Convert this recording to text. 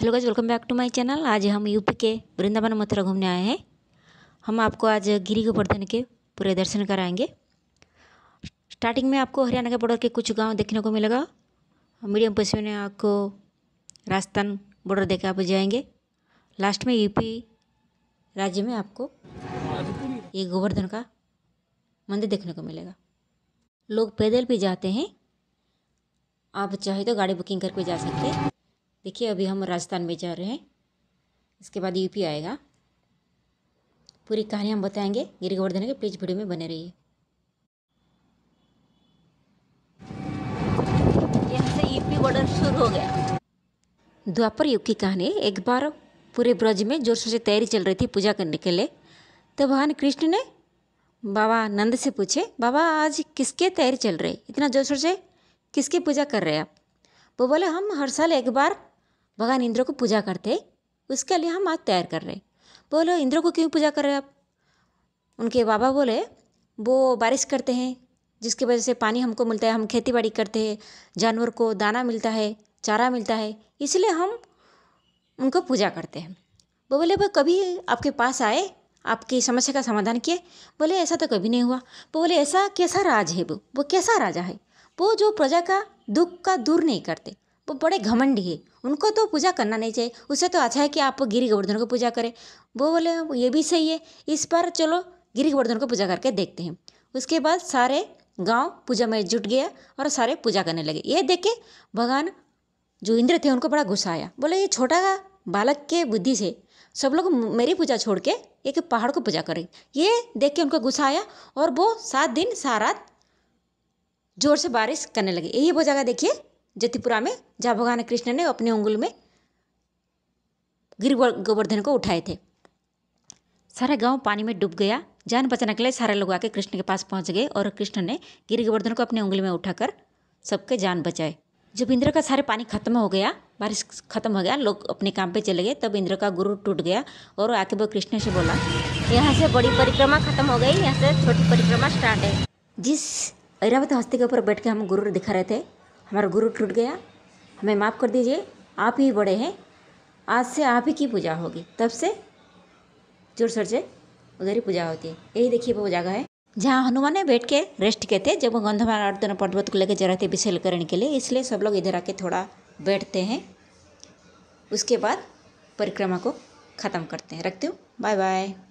hello guys welcome back to my channel आज हम UP के वृंदावन मथुरा घूमने आए हैं हम आपको आज गिरी गोवर्धन के पूरे दर्शन कराएंगे स्टार्टिंग में आपको हरियाणा के बॉर्डर के कुछ गांव देखने को मिलेगा मीडियम पैसे में आपको राजस्थान बॉर्डर देकर आप जाएंगे लास्ट में यूपी राज्य में आपको ये गोवर्धन का मंदिर देखने को मिलेगा लोग पैदल भी जाते हैं आप चाहे तो गाड़ी बुकिंग करके जा सकते हैं देखिए अभी हम राजस्थान में जा रहे हैं इसके बाद यूपी आएगा पूरी कहानी हम बताएंगे गिरी गोवर्धन के प्लीज़ वीडियो में बने रहिए यूपी बॉर्डर शुरू हो गया द्वापर युग की कहानी एक बार पूरे ब्रज में जोर से तैयारी चल रही थी पूजा करने के लिए तो भगवान कृष्ण ने बाबा नंद से पूछे बाबा आज किसके तैयारी चल रही इतना जोर शोर से किसकी पूजा कर रहे हैं आप वो बोले हम हर साल एक बार भगवान इंद्र को पूजा करते उसके लिए हम आज तैयार कर रहे बोलो इंद्र को क्यों पूजा कर रहे आप उनके बाबा बोले वो बारिश करते हैं जिसकी वजह से पानी हमको मिलता है हम खेती बाड़ी करते हैं जानवर को दाना मिलता है चारा मिलता है इसलिए हम उनको पूजा करते हैं वो बोले वो कभी आपके पास आए आपकी समस्या का समाधान किए बोले ऐसा तो कभी नहीं हुआ वो बोले ऐसा कैसा राज है वो वो कैसा राजा है वो जो प्रजा का दुख का दूर नहीं करते वो बड़े घमंडी है उनको तो पूजा करना नहीं चाहिए उससे तो अच्छा है कि आप गिरी गोवर्धन को पूजा करें वो बोले ये भी सही है इस बार चलो गिरी गोवर्धन को पूजा करके देखते हैं उसके बाद सारे गांव पूजा में जुट गया और सारे पूजा करने लगे ये देख के भगवान जो इंद्र थे उनको बड़ा गुस्सा आया बोले ये छोटा बालक के बुद्धि से सब लोग मेरी पूजा छोड़ के एक पहाड़ को पूजा करें ये देख के उनको गुस्सा आया और वो सात दिन सारा जोर से बारिश करने लगे यही वो जगह देखिए जतिपुरा में जहाँ भगवान कृष्ण ने अपने उंगल में गिर गोवर्धन को उठाए थे सारा गांव पानी में डूब गया जान बचाने के लिए सारे लोग आके कृष्ण के पास पहुंच गए और कृष्ण ने गिर गोवर्धन को अपने उंगली में उठाकर सबके जान बचाए जब इंद्र का सारे पानी खत्म हो गया बारिश खत्म हो गया लोग अपने काम पे चले गए तब इंद्र का गुरु टूट गया और आके वो कृष्ण से बोला यहाँ से बड़ी परिक्रमा खत्म हो गई यहाँ से छोटी परिक्रमा स्टार्ट है जिस ऐरावत हस्ती के ऊपर बैठ के हम गुरु दिखा रहे थे हमारा गुरु टूट गया हमें माफ़ कर दीजिए आप ही बड़े हैं आज से आप ही की पूजा होगी तब से जोर सर से उधर ही पूजा होती है यही देखिए वो जगह है जहाँ हनुमान ने बैठ के रेस्ट किए थे जब गंधमान अर्दन पर्वत को लेकर जा रहे थे विशेल करने के लिए इसलिए सब लोग इधर आके थोड़ा बैठते हैं उसके बाद परिक्रमा को ख़त्म करते हैं रखते हो बाय बाय